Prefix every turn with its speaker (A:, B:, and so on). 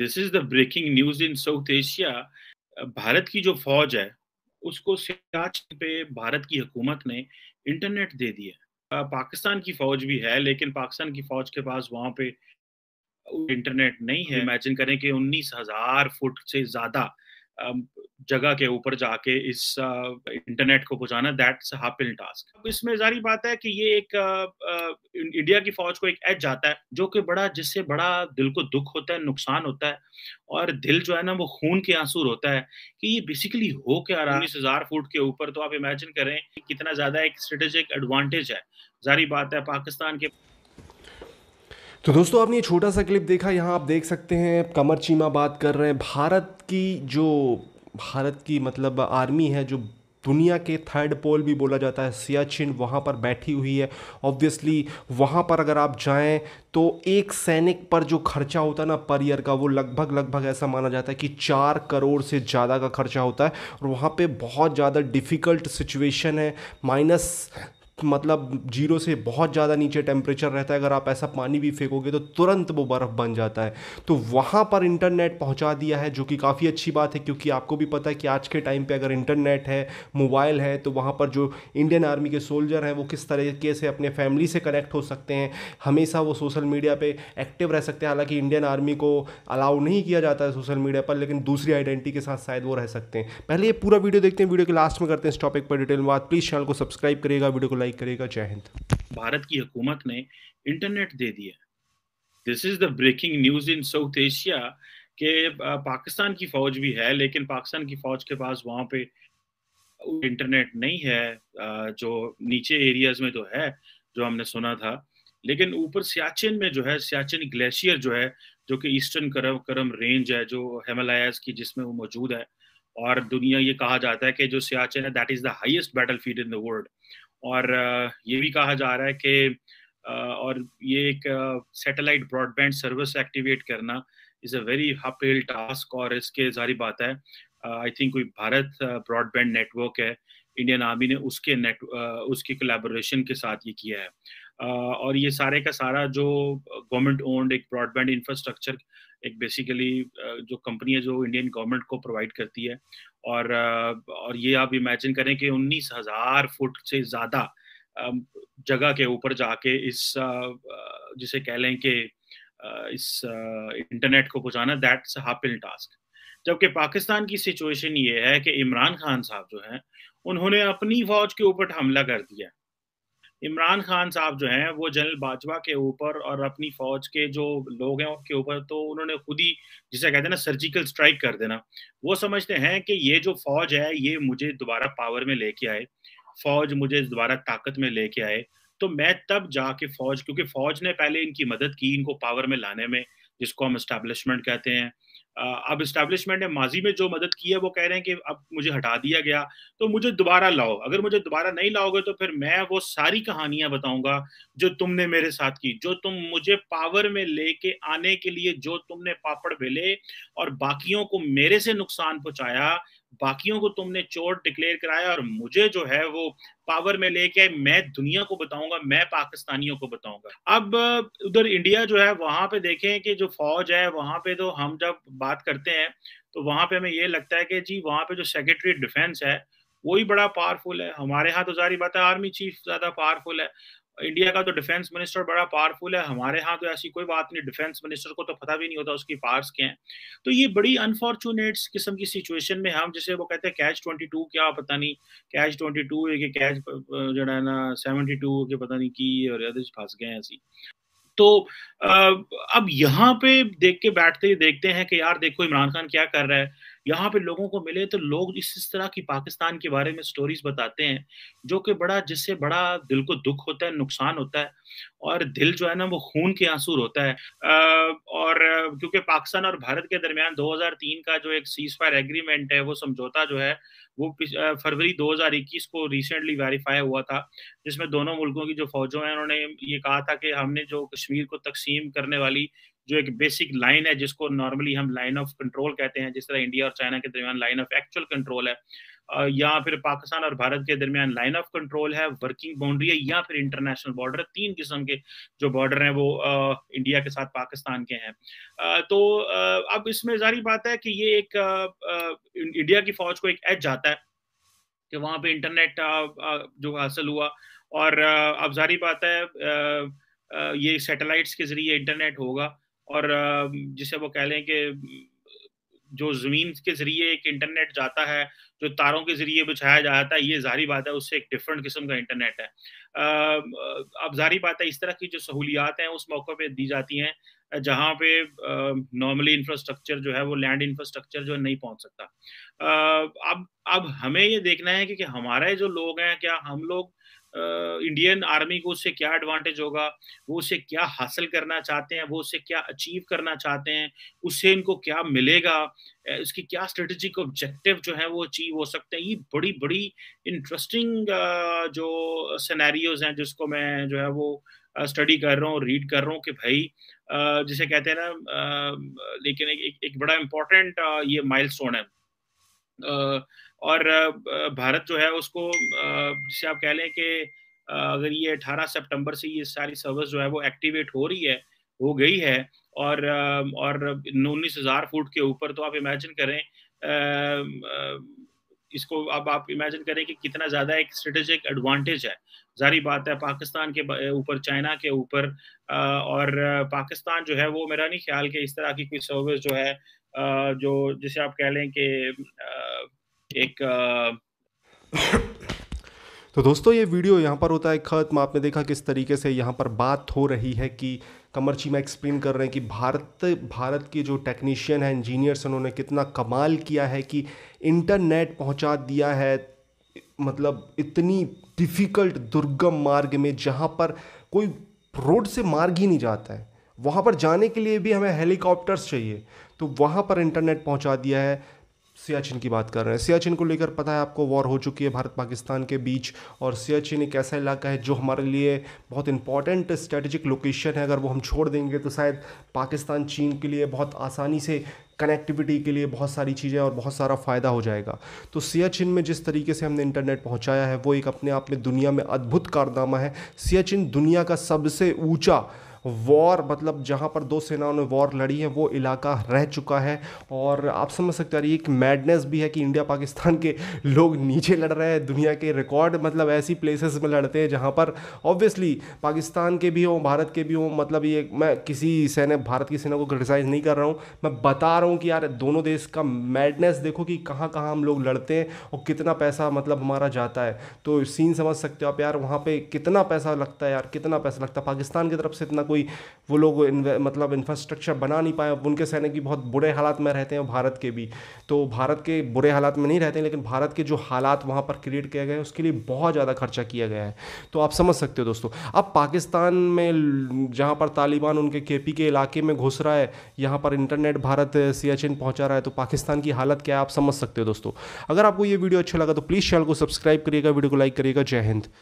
A: this is the breaking news in South Asia Bharat की जो फौज है उसको पे भारत की हुकूमत ने इंटरनेट दे दिया पाकिस्तान की फौज भी है लेकिन पाकिस्तान की फौज के पास वहां पे इंटरनेट नहीं है इमेजिन करें कि उन्नीस हजार फुट से ज्यादा जगह के ऊपर जाके इस इंटरनेट को पहुंचाना दैट्स हापिल टास्क अब इसमें जारी बात है कि ये एक इंडिया की फौज को एक एज जाता है जो कि बड़ा जिससे बड़ा दिल को दुख होता है नुकसान होता है और दिल जो है ना वो खून के आंसू होता है कि ये बेसिकली हो क्या रहा है उन्नीस हजार फुट के ऊपर तो आप इमेजिन करें कितना ज्यादा एक स्ट्रेटेजिक एडवांटेज है जारी बात है पाकिस्तान के
B: तो दोस्तों आपने ये छोटा सा क्लिप देखा यहाँ आप देख सकते हैं कमर चीमा बात कर रहे हैं भारत की जो भारत की मतलब आर्मी है जो दुनिया के थर्ड पोल भी बोला जाता है सियाचिन वहाँ पर बैठी हुई है ऑब्वियसली वहाँ पर अगर आप जाएं तो एक सैनिक पर जो खर्चा होता है ना पर ईयर का वो लगभग लगभग ऐसा माना जाता है कि चार करोड़ से ज़्यादा का खर्चा होता है और वहाँ पे बहुत ज़्यादा डिफ़िकल्ट सिचुएशन है माइनस मतलब जीरो से बहुत ज़्यादा नीचे टेम्परेचर रहता है अगर आप ऐसा पानी भी फेंकोगे तो तुरंत वो बर्फ़ बन जाता है तो वहाँ पर इंटरनेट पहुँचा दिया है जो कि काफ़ी अच्छी बात है क्योंकि आपको भी पता है कि आज के टाइम पे अगर इंटरनेट है मोबाइल है तो वहाँ पर जो इंडियन आर्मी के सोल्जर हैं वो किस तरीके से अपने फैमिली से कनेक्ट हो सकते हैं हमेशा वो सोशल मीडिया पर एक्टिव रह सकते हैं हालाँकि इंडियन आर्मी को अलाउ नहीं किया जाता है सोशल मीडिया पर लेकिन दूसरी आइडेंटिटी के साथ शायद वो रह सकते हैं पहले ये पूरा वीडियो देखते हैं वीडियो के लास्ट में करते हैं इस टॉपिक पर डिटेल बात प्लीज़ चैनल को सब्सक्राइब करिएगा वीडियो को लाइक अप्लाई करेगा जय हिंद
A: भारत की हुकूमत ने इंटरनेट दे दिया this is the breaking news in South Asia के पाकिस्तान की फौज भी है लेकिन पाकिस्तान की फौज के पास वहाँ पे इंटरनेट नहीं है जो नीचे एरियाज में तो है जो हमने सुना था लेकिन ऊपर सियाचिन में जो है सियाचिन ग्लेशियर जो है जो कि ईस्टर्न करम करम रेंज है जो हिमालयाज की जिसमें वो मौजूद है और दुनिया ये कहा जाता है कि जो सियाचिन है that is the highest battlefield in the world और ये भी कहा जा रहा है कि और ये एक सैटेलाइट ब्रॉडबैंड सर्विस एक्टिवेट करना is a very uphill task और इसके जारी बात है आई थिंक कोई भारत ब्रॉडबैंड नेटवर्क है इंडियन आर्मी ने उसके नेट उसके कोलेबोरेशन के साथ ये किया है और ये सारे का सारा जो गवर्नमेंट ओन्ड एक ब्रॉडबैंड इंफ्रास्ट्रक्चर एक बेसिकली जो कंपनी है जो इंडियन गवर्नमेंट को प्रोवाइड करती है और और ये आप इमेजिन करें कि उन्नीस हजार फुट से ज़्यादा जगह के ऊपर जाके इस जिसे कह लें कि इस इंटरनेट को पहुंचाना दैट्स हापिल टास्क जबकि पाकिस्तान की सिचुएशन ये है कि इमरान खान साहब जो हैं उन्होंने अपनी फौज के ऊपर हमला कर दिया इमरान खान साहब जो हैं वो जनरल बाजवा के ऊपर और अपनी फौज के जो लोग हैं उनके ऊपर तो उन्होंने खुद ही जिसे कहते हैं ना सर्जिकल स्ट्राइक कर देना वो समझते हैं कि ये जो फौज है ये मुझे दोबारा पावर में लेके आए फौज मुझे दोबारा ताकत में लेके आए तो मैं तब जाके फौज क्योंकि फौज ने पहले इनकी मदद की इनको पावर में लाने में जिसको हम इस्टेब्लिशमेंट कहते हैं अब इस्टेब्लिशमेंट ने माजी में जो मदद की है वो कह रहे हैं कि अब मुझे हटा दिया गया तो मुझे दोबारा लाओ अगर मुझे दोबारा नहीं लाओगे तो फिर मैं वो सारी कहानियां बताऊंगा जो तुमने मेरे साथ की जो तुम मुझे पावर में लेके आने के लिए जो तुमने पापड़ बेले और बाकियों को मेरे से नुकसान पहुंचाया बाकियों को तुमने चोर डिक्लेयर कराया और मुझे जो है वो पावर में लेके मैं दुनिया को बताऊंगा मैं पाकिस्तानियों को बताऊंगा अब उधर इंडिया जो है वहां पे देखें कि जो फौज है वहां पे तो हम जब बात करते हैं तो वहां पे हमें ये लगता है कि जी वहां पे जो सेक्रेटरी डिफेंस है वो ही बड़ा पावरफुल है हमारे यहाँ तो जारी बात है आर्मी चीफ ज़्यादा पावरफुल है इंडिया का तो डिफेंस मिनिस्टर बड़ा पावरफुल है हमारे यहाँ तो ऐसी कोई बात नहीं डिफेंस मिनिस्टर को तो पता भी नहीं होता उसकी पावर्स क्या हैं तो ये बड़ी अनफॉर्चुनेट किस्म की सिचुएशन में हम जैसे वो कहते हैं कैच ट्वेंटी टू क्या पता नहीं कैच ट्वेंटी टू कि कैच जो है ना सेवेंटी टू के पता नहीं की और फंस गए ऐसी तो अब यहाँ पे देख के बैठते ही देखते हैं कि यार देखो इमरान खान क्या कर रहा है यहाँ पे लोगों को मिले तो लोग इस इस तरह की पाकिस्तान के बारे में स्टोरीज बताते हैं जो कि बड़ा जिससे बड़ा दिल को दुख होता है नुकसान होता है और दिल जो है ना वो खून के आंसू होता है और क्योंकि पाकिस्तान और भारत के दरमियान 2003 का जो एक सीज फायर एग्रीमेंट है वो समझौता जो है वो फरवरी 2021 को रिसेंटली वेरीफाई हुआ था जिसमें दोनों मुल्कों की जो फौजों हैं उन्होंने ये कहा था कि हमने जो कश्मीर को तकसीम करने वाली जो एक बेसिक लाइन है जिसको नॉर्मली हम लाइन ऑफ कंट्रोल कहते हैं जिस तरह इंडिया और चाइना के दरमियान लाइन ऑफ एक्चुअल कंट्रोल है या फिर पाकिस्तान और भारत के दरमियान लाइन ऑफ कंट्रोल है वर्किंग बाउंड्री है या फिर इंटरनेशनल बॉर्डर है तीन किस्म के जो बॉर्डर हैं वो इंडिया के साथ पाकिस्तान के हैं तो अब इसमें जारी बात है कि ये एक इंडिया की फौज को एक एज जाता है कि वहाँ पे इंटरनेट जो हासिल हुआ और अब जारी बात है ये सेटेलाइट्स के ज़रिए इंटरनेट होगा और जिसे वो कह लें कि जो जमीन के जरिए एक इंटरनेट जाता है जो तारों के जरिए बिछाया जाता है ये जारी बात है उससे एक डिफरेंट किस्म का इंटरनेट है अब जारी बात है इस तरह की जो सहूलियात हैं उस मौके पे दी जाती हैं जहाँ पे नॉर्मली इंफ्रास्ट्रक्चर जो है वो लैंड इंफ्रास्ट्रक्चर जो है नहीं पहुँच सकता अब अब हमें ये देखना है कि, कि हमारे जो लोग हैं क्या हम लोग इंडियन आर्मी को उससे क्या एडवांटेज होगा वो उसे क्या हासिल करना चाहते हैं वो उससे क्या अचीव करना चाहते हैं उससे इनको क्या मिलेगा उसकी क्या स्ट्रेटेजिक ऑब्जेक्टिव जो है वो अचीव हो सकते हैं ये बड़ी बड़ी इंटरेस्टिंग जो सिनेरियोज हैं जिसको मैं जो है वो स्टडी कर रहा हूँ रीड कर रहा हूँ कि भाई जिसे कहते हैं ना लेकिन एक, एक, बड़ा इम्पोर्टेंट ये माइल है और भारत जो है उसको जिसे आप कह लें कि अगर ये 18 सितंबर से ये सारी सर्विस जो है वो एक्टिवेट हो रही है हो गई है और और उन्नीस हज़ार फुट के ऊपर तो आप इमेजिन करें इसको अब आप इमेजिन करें कि कितना ज़्यादा एक स्ट्रेटेजिक एडवांटेज है जारी बात है पाकिस्तान के ऊपर चाइना के ऊपर और पाकिस्तान जो है वो मेरा नहीं ख्याल कि इस तरह की कोई सर्विस जो है जो जिसे आप कह लें कि एक
B: तो दोस्तों ये वीडियो यहाँ पर होता है खत्म आपने देखा किस तरीके से यहाँ पर बात हो रही है कि कमर चीमा एक्सप्लेन कर रहे हैं कि भारत भारत के जो टेक्नीशियन हैं इंजीनियर्स उन्होंने कितना कमाल किया है कि इंटरनेट पहुँचा दिया है मतलब इतनी डिफ़िकल्ट दुर्गम मार्ग में जहाँ पर कोई रोड से मार्ग ही नहीं जाता है वहाँ पर जाने के लिए भी हमें हेलीकॉप्टर्स चाहिए तो वहाँ पर इंटरनेट पहुँचा दिया है सियाचिन की बात कर रहे हैं सियाचिन को लेकर पता है आपको वॉर हो चुकी है भारत पाकिस्तान के बीच और सियाचिन एक ऐसा इलाका है जो हमारे लिए बहुत इंपॉर्टेंट स्ट्रेटेजिक लोकेशन है अगर वो हम छोड़ देंगे तो शायद पाकिस्तान चीन के लिए बहुत आसानी से कनेक्टिविटी के लिए बहुत सारी चीज़ें और बहुत सारा फ़ायदा हो जाएगा तो सियाचिन में जिस तरीके से हमने इंटरनेट पहुंचाया है वो एक अपने आप में दुनिया में अद्भुत कारनामा है सियाचिन दुनिया का सबसे ऊंचा वॉर मतलब जहाँ पर दो सेनाओं ने वॉर लड़ी है वो इलाका रह चुका है और आप समझ सकते हो एक मैडनेस भी है कि इंडिया पाकिस्तान के लोग नीचे लड़ रहे हैं दुनिया के रिकॉर्ड मतलब ऐसी प्लेसेस में लड़ते हैं जहाँ पर ऑब्वियसली पाकिस्तान के भी हों भारत के भी हों मतलब ये मैं किसी सेना भारत की सेना को क्रिटिसाइज़ नहीं कर रहा हूँ मैं बता रहा हूँ कि यार दोनों देश का मैडनेस देखो कि कहाँ कहाँ हम लोग लड़ते हैं और कितना पैसा मतलब हमारा जाता है तो सीन समझ सकते हो आप यार वहाँ पर कितना पैसा लगता है यार कितना पैसा लगता है पाकिस्तान की तरफ से इतना कोई वो लोग मतलब इंफ्रास्ट्रक्चर बना नहीं पाए उनके सैनिक भी बहुत बुरे हालात में रहते हैं भारत के भी तो भारत के बुरे हालात में नहीं रहते हैं लेकिन भारत के जो हालात वहाँ पर क्रिएट किए गए उसके लिए बहुत ज़्यादा खर्चा किया गया है तो आप समझ सकते हो दोस्तों अब पाकिस्तान में जहाँ पर तालिबान उनके के के इलाके में घुस रहा है यहाँ पर इंटरनेट भारत सी पहुँचा रहा है तो पाकिस्तान की हालत क्या है आप समझ सकते हो दोस्तों अगर आपको ये वीडियो अच्छा लगा तो प्लीज़ चैनल को सब्सक्राइब करिएगा वीडियो को लाइक करिएगा जय हिंद